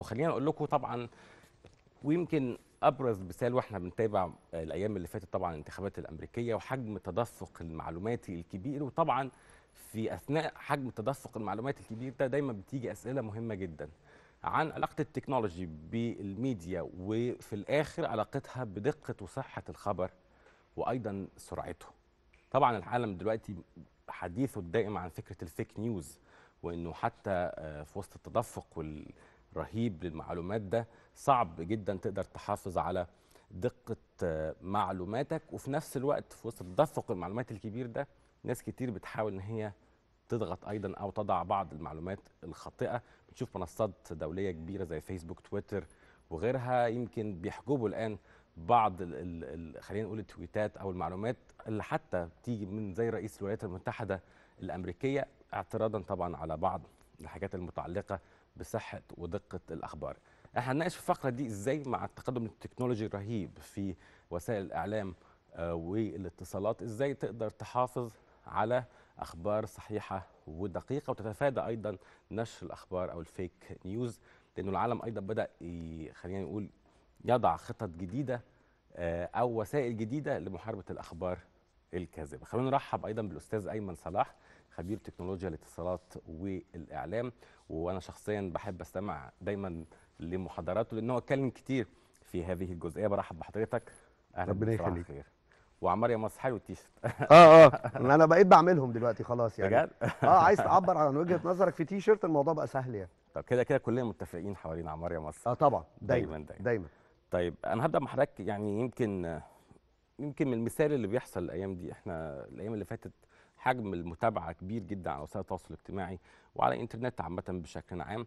وخلينا اقول لكم طبعا ويمكن ابرز مثال واحنا بنتابع الايام اللي فاتت طبعا الانتخابات الامريكيه وحجم التدفق المعلوماتي الكبير وطبعا في اثناء حجم التدفق المعلوماتي الكبير ده دايما بتيجي اسئله مهمه جدا عن علاقه التكنولوجي بالميديا وفي الاخر علاقتها بدقه وصحه الخبر وايضا سرعته. طبعا العالم دلوقتي حديثه الدائم عن فكره الفيك نيوز وانه حتى آه، في وسط التدفق وال رهيب للمعلومات ده صعب جدا تقدر تحافظ على دقة آه، معلوماتك وفي نفس الوقت في وسط تدفق المعلومات الكبير ده ناس كتير بتحاول ان هي تضغط ايضا او تضع بعض المعلومات الخاطئه بتشوف منصات دوليه كبيره زي فيسبوك تويتر وغيرها يمكن بيحجبوا الان بعض خلينا نقول التويتات او المعلومات اللي حتى بتيجي من زي رئيس الولايات المتحده الامريكيه اعتراضا طبعا على بعض الحاجات المتعلقه بصحه ودقه الاخبار احنا هنناقش في الفقره دي ازاي مع التقدم التكنولوجي الرهيب في وسائل الاعلام آه، والاتصالات ازاي تقدر تحافظ على اخبار صحيحه ودقيقه وتتفادى ايضا نشر الاخبار او الفيك نيوز لانه العالم ايضا بدا خلينا نقول يضع خطط جديده آه، او وسائل جديده لمحاربه الاخبار الكاذبه خلونا نرحب ايضا بالاستاذ ايمن صلاح خبير تكنولوجيا الاتصالات والاعلام وانا شخصيا بحب استمع دايما لمحاضراته لان هو اتكلم كتير في هذه الجزئيه برحب بحضرتك اهلا ربنا يخليك وعمار يا مصر حلو التيشيرت اه اه انا بقيت بعملهم دلوقتي خلاص يعني بجد؟ اه عايز تعبر عن وجهه نظرك في تيشيرت الموضوع بقى سهل يعني طب كده كده كلنا متفقين حوالين عمار يا مصر اه طبعا دايما دايما, دايما. دايما. طيب انا هبدا مع حضرتك يعني يمكن يمكن من المثال اللي بيحصل الايام دي احنا الايام اللي فاتت حجم المتابعه كبير جدا على وسائل التواصل الاجتماعي وعلى الانترنت عامه بشكل عام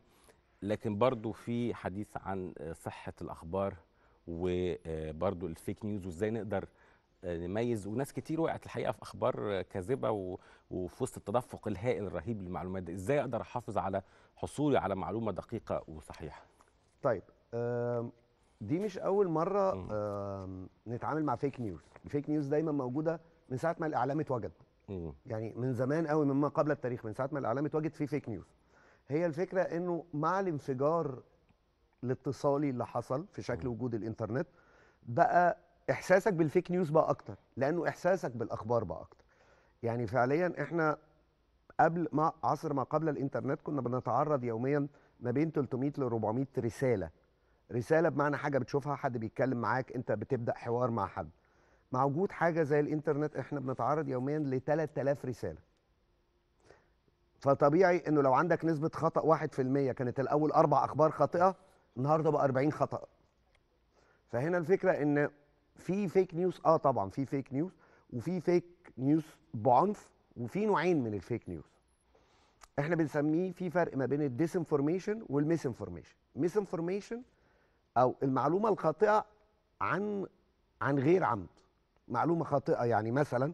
لكن برضو في حديث عن صحه الاخبار وبرضو الفيك نيوز وازاي نقدر نميز وناس كتير وقعت الحقيقه في اخبار كاذبه وفي وسط التدفق الهائل الرهيب للمعلومات دي ازاي اقدر احافظ على حصولي على معلومه دقيقه وصحيحه طيب دي مش اول مره نتعامل مع فيك نيوز الفيك نيوز دايما موجوده من ساعه ما الاعلام اتوجد يعني من زمان قوي مما قبل التاريخ من ساعه ما الاعلام اتواجد فيه فيك نيوز هي الفكره انه مع الانفجار الاتصالي اللي حصل في شكل وجود الانترنت بقى احساسك بالفيك نيوز بقى اكتر لانه احساسك بالاخبار بقى اكتر يعني فعليا احنا قبل ما عصر ما قبل الانترنت كنا بنتعرض يوميا ما بين 300 ل 400 رساله رساله بمعنى حاجه بتشوفها حد بيتكلم معاك انت بتبدا حوار مع حد مع وجود حاجه زي الانترنت احنا بنتعرض يوميا ل 3000 رساله فطبيعي انه لو عندك نسبه خطا 1% كانت الاول اربع اخبار خاطئه النهارده بقى 40 خطا فهنا الفكره ان في فيك نيوز اه طبعا في فيك نيوز وفي فيك نيوز بعنف وفي نوعين من الفيك نيوز احنا بنسميه في فرق ما بين الديس انفورميشن والميس انفورميشن ميس انفورميشن او المعلومه الخاطئه عن عن غير عمد معلومه خاطئه يعني مثلا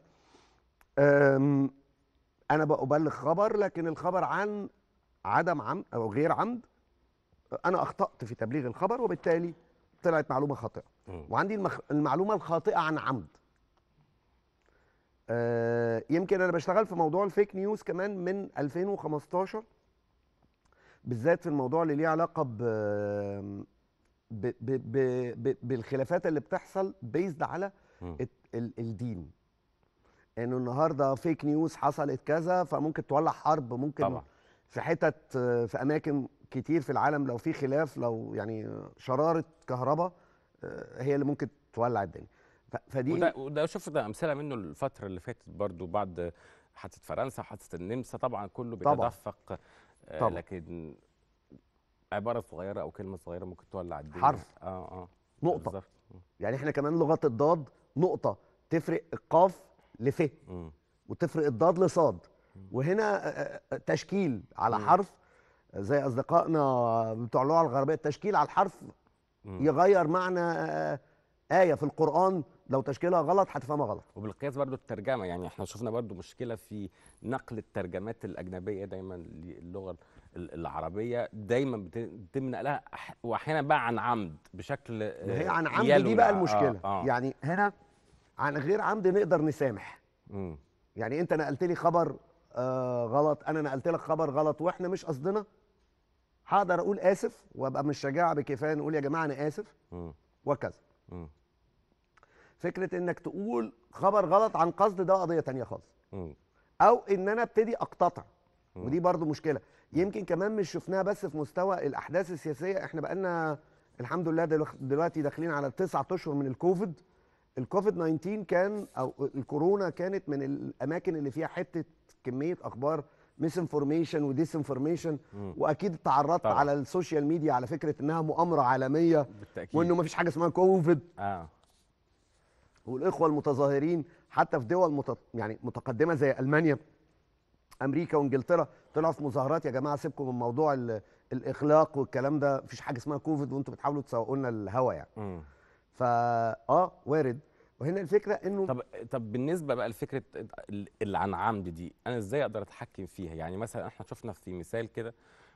انا ببلغ خبر لكن الخبر عن عدم عمد او غير عمد انا اخطات في تبليغ الخبر وبالتالي طلعت معلومه خاطئه وعندي المخ... المعلومه الخاطئه عن عمد آه، يمكن انا بشتغل في موضوع الفيك نيوز كمان من 2015 بالذات في الموضوع اللي ليه علاقه ب... ب... ب... ب... ب... بالخلافات اللي بتحصل بيزد على الدين انه يعني النهارده فيك نيوز حصلت كذا فممكن تولع حرب ممكن طبعا. في حتت في اماكن كتير في العالم لو في خلاف لو يعني شراره كهرباء آه، هي اللي ممكن تولع الدنيا فدي وده, وده شفنا امثله منه الفتره اللي فاتت برضو بعد حادثه فرنسا حادثه النمسا طبعا كله بيتدفق آه، طبعا. لكن عباره صغيره او كلمه صغيره ممكن تولع الدنيا حرف اه اه نقطه بالزبط. يعني احنا كمان لغه الضاد نقطه تفرق القاف لف وتفرق الضاد لصاد وهنا آه، آه، آه، تشكيل على حرف زي اصدقائنا بتوع اللغه الغربيه التشكيل على الحرف يغير معنى ايه في القران لو تشكيلها غلط هتفهمها غلط وبالقياس برضو الترجمه يعني احنا شفنا برضو مشكله في نقل الترجمات الاجنبيه دايما للغه العربيه دايما بتتم نقلها واحيانا بقى عن عمد بشكل هي عن عمد دي بقى المشكله آه آه. يعني هنا عن غير عمد نقدر نسامح مم. يعني انت نقلت لي خبر آه غلط انا نقلت لك خبر غلط واحنا مش قصدنا هقدر اقول اسف وابقى من الشجاعه بكفايه نقول يا جماعه انا اسف مم. وكذا مم. فكره انك تقول خبر غلط عن قصد ده قضيه تانية خالص او ان انا ابتدي اقتطع ودي برضو مشكله يمكن كمان مش شفناها بس في مستوى الاحداث السياسيه احنا بقالنا الحمد لله دلوقتي داخلين على تسعة اشهر من الكوفيد الكوفيد 19 كان او الكورونا كانت من الاماكن اللي فيها حته كميه اخبار ميس انفورميشن وديس انفورميشن واكيد اتعرضت على السوشيال ميديا على فكره انها مؤامره عالميه بالتأكيد. وانه ما فيش حاجه اسمها كوفيد اه والاخوه المتظاهرين حتى في دول مت... يعني متقدمه زي المانيا امريكا وانجلترا طلعوا في مظاهرات يا جماعه سيبكم من موضوع ال... الاخلاق والكلام ده مفيش حاجه اسمها كوفيد وانتم بتحاولوا تسوقوا لنا الهوا يعني فا اه وارد وهنا الفكره انه طب طب بالنسبه بقى لفكره اللي عن عمد دي انا ازاي اقدر اتحكم فيها يعني مثلا احنا شفنا في مثال كده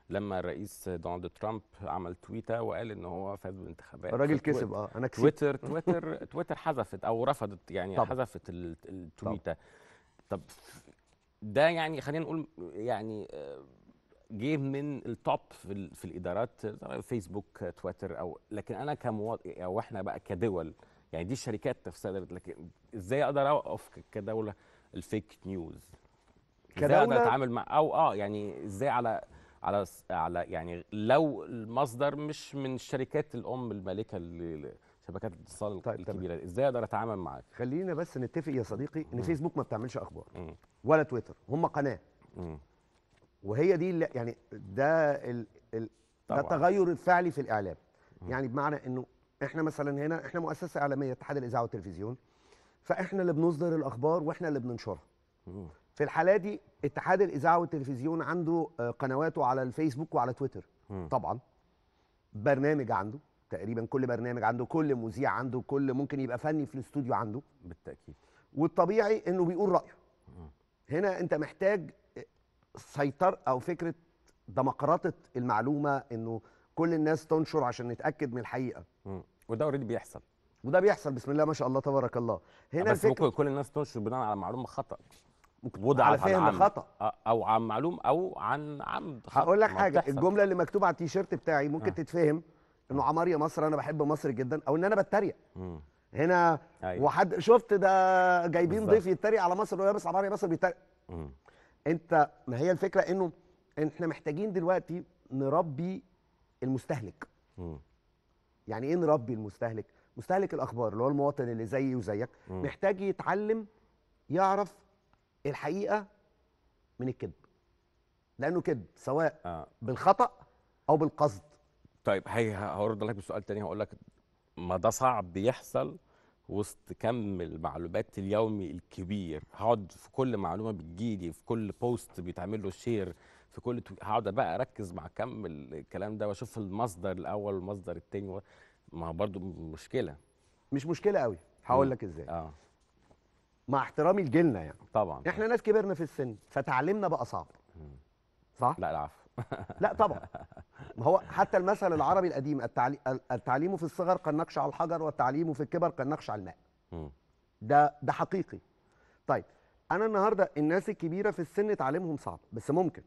لما الرئيس دونالد ترامب عمل تويته وقال ان هو فاز بالانتخابات الراجل كسب اه انا كسبت تويتر تويتر تويتر حذفت او رفضت يعني طب. حذفت التويته طب ده يعني خلينا نقول يعني آه، جه من التوب في, في الادارات فيسبوك تويتر او لكن انا كمواطن او احنا بقى كدول يعني دي الشركات تصدرت لكن ازاي اقدر اوقف كدوله الفيك نيوز كدوله ازاي اقدر اتعامل مع او اه يعني ازاي على على على يعني لو المصدر مش من الشركات الام المالكه لشبكات الاتصال طيب الكبيره طيب. ازاي اقدر اتعامل معاك خلينا بس نتفق يا صديقي ان م. فيسبوك ما بتعملش اخبار م. ولا تويتر هم قناه م. وهي دي يعني ده ال ال ده التغير الفعلي في الاعلام يعني بمعنى انه احنا مثلا هنا احنا مؤسسه اعلاميه اتحاد الاذاعه والتلفزيون فاحنا اللي بنصدر الاخبار واحنا اللي بننشرها في الحاله دي اتحاد الاذاعه والتلفزيون عنده آه، قنواته على الفيسبوك وعلى تويتر طبعا برنامج عنده تقريبا كل برنامج عنده كل مذيع عنده كل ممكن يبقى فني في الاستوديو عنده بالتاكيد والطبيعي انه بيقول رايه هنا انت محتاج سيطر او فكره دمقراطه المعلومه انه كل الناس تنشر عشان نتاكد من الحقيقه مم. وده اوريدي بيحصل وده بيحصل بسم الله ما شاء الله تبارك الله هنا بس ممكن كل الناس تنشر بناء على معلومه خطا ممكن وضع على فهم خطا او عن معلوم او عن عمد هقول لك حاجه بتحصل. الجمله اللي مكتوبه على التيشيرت بتاعي ممكن أه. تتفهم انه آه. عمار يا مصر انا بحب مصر جدا او ان انا بتريق هنا أيوة. وحد شفت ده جايبين ضيف يتريق على مصر ويا بس عمار يا مصر بيتريق انت ما هي الفكره انه احنا محتاجين دلوقتي نربي المستهلك م. يعني ايه نربي المستهلك مستهلك الاخبار اللي هو المواطن اللي زيي وزيك م. محتاج يتعلم يعرف الحقيقه من الكذب لانه كذب سواء آه. بالخطا او بالقصد طيب هي هرد لك بسؤال تاني هقول لك ما ده صعب بيحصل وسط كم المعلومات اليومي الكبير هقعد في كل معلومه بتجيلي في كل بوست بيتعمل له شير في كل تو... هقعد بقى اركز مع كم الكلام ده واشوف المصدر الاول والمصدر الثاني ما هو مشكله مش مشكله قوي هقول لك ازاي اه مع احترامي لجيلنا يعني طبعا احنا ناس كبرنا في السن فتعليمنا بقى صعب صح لا العفو لا طبعا ما هو حتى المثل العربي القديم التعلي... التعليم في الصغر كالنقش على الحجر والتعليم في الكبر كالنقش على الماء ده ده حقيقي طيب انا النهارده الناس الكبيره في السن تعليمهم صعب بس ممكن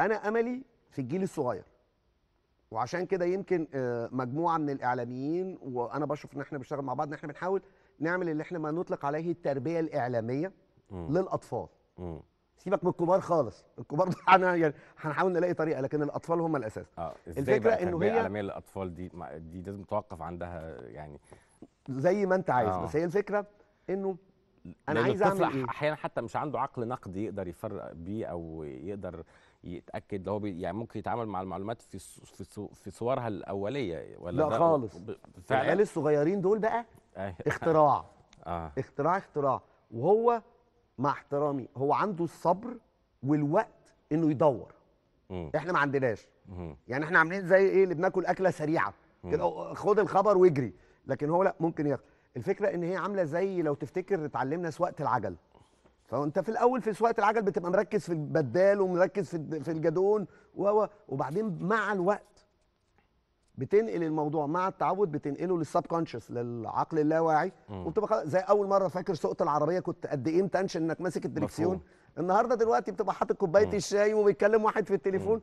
انا املي في الجيل الصغير وعشان كده يمكن آه، مجموعه من الاعلاميين وانا بشوف ان احنا بنشتغل مع بعض ان احنا بنحاول نعمل اللي احنا ما نطلق عليه التربيه الاعلاميه م. للاطفال م. سيبك من الكبار خالص الكبار انا يعني هنحاول نلاقي طريقه لكن الاطفال هم الاساس اه الفكره انه هي الاعلاميه للاطفال دي دي لازم توقف عندها يعني زي ما انت عايز آه. بس هي الفكره انه انا عايز اعمل ايه احيانا حتى مش عنده عقل نقدي يقدر يفرق بيه او يقدر يتاكد هو يعني ممكن يتعامل مع المعلومات في في في صورها الاوليه ولا لا خالص العيال الصغيرين دول بقى أيوة. اختراع آه. اختراع اختراع وهو مع احترامي هو عنده الصبر والوقت انه يدور م. احنا ما عندناش يعني احنا عاملين زي ايه اللي بناكل اكله سريعه كده خد الخبر واجري لكن هو لا ممكن ياخد الفكره ان هي عامله زي لو تفتكر اتعلمنا سواقه العجل فانت في الاول في سواقه العجل بتبقى مركز في البدال ومركز في في الجادون و وبعدين مع الوقت بتنقل الموضوع مع التعود بتنقله للسب كونشس للعقل اللاواعي وبتبقى زي اول مره فاكر سوقت العربيه كنت قد ايه متنشن انك ماسك الدريكسيون النهارده دلوقتي بتبقى حاطط كوبايه الشاي وبيتكلم واحد في التليفون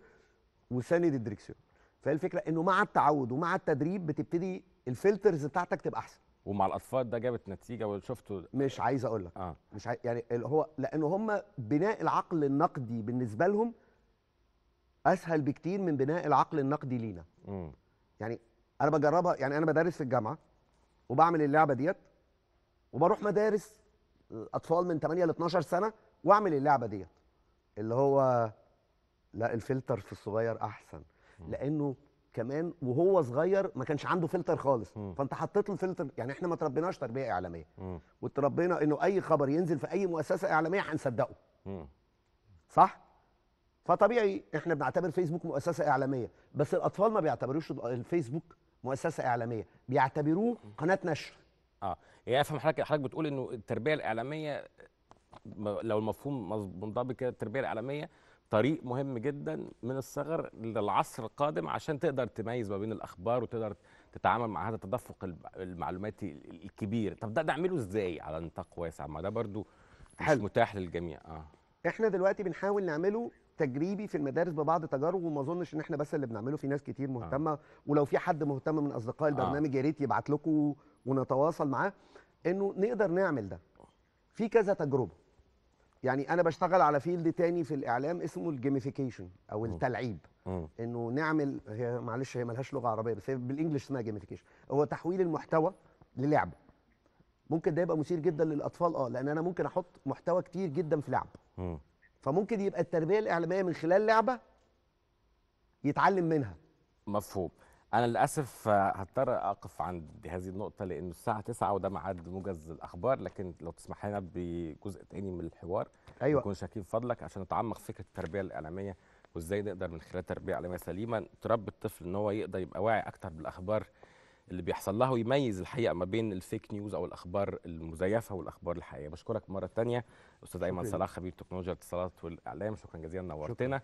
وساند الدريكسيون فالفكره انه مع التعود ومع التدريب بتبتدي الفلترز بتاعتك تبقى احسن ومع الاطفال ده جابت نتيجه وشفته مش عايز اقول لك آه. مش عاي... يعني هو لان هم بناء العقل النقدي بالنسبه لهم اسهل بكتير من بناء العقل النقدي لينا م. يعني انا بجربها يعني انا بدرس في الجامعه وبعمل اللعبه ديت وبروح مدارس اطفال من 8 ل 12 سنه واعمل اللعبه ديت اللي هو لا الفلتر في الصغير احسن لانه كمان وهو صغير ما كانش عنده فلتر خالص م. فانت حطيت له فلتر يعني احنا ما تربيناش تربيه اعلاميه وتربينا انه اي خبر ينزل في اي مؤسسه اعلاميه هنصدقه صح فطبيعي احنا بنعتبر فيسبوك مؤسسه اعلاميه بس الاطفال ما بيعتبروش الفيسبوك مؤسسه اعلاميه بيعتبروه قناه نشر اه يعني افهم حضرتك حضرتك بتقول انه التربيه الاعلاميه لو المفهوم منضبط كده التربيه الاعلاميه طريق مهم جدا من الصغر للعصر القادم عشان تقدر تميز ما بين الاخبار وتقدر تتعامل مع هذا التدفق المعلوماتي الكبير طب ده نعمله ازاي على نطاق واسع ما ده برضو مش متاح للجميع اه احنا دلوقتي بنحاول نعمله تجريبي في المدارس ببعض تجاربه وما اظنش ان احنا بس اللي بنعمله في ناس كتير آه. مهتمه آه. ولو في حد مهتم من اصدقاء البرنامج آه. يا ريت يبعت لكم ونتواصل معاه انه نقدر نعمل ده في كذا تجربه يعني انا بشتغل على فيلد تاني في الاعلام اسمه الجيميفيكيشن او التلعيب انه نعمل هي معلش هي ملهاش لغه عربيه بس هي بالانجلش اسمها جيميفيكيشن هو تحويل المحتوى للعب ممكن ده يبقى مثير جدا للاطفال اه لان انا ممكن احط محتوى كتير جدا في لعب فممكن يبقى التربيه الاعلاميه من خلال لعبه يتعلم منها مفهوم انا للاسف آه، هضطر اقف عند هذه النقطه لانه الساعه 9 وده ميعاد موجز الاخبار لكن لو تسمح لنا بجزء تاني من الحوار ايوه نكون شاكين فضلك عشان نتعمق في فكره التربيه الاعلاميه وازاي نقدر من خلال تربيه اعلاميه سليمه تربي الطفل ان هو يقدر يبقى واعي اكتر بالاخبار اللي بيحصل لها ويميز الحقيقه ما بين الفيك نيوز او الاخبار المزيفه والاخبار الحقيقيه بشكرك مره ثانيه استاذ ايمن صلاح خبير تكنولوجيا الاتصالات والاعلام شكرا جزيلا نورتنا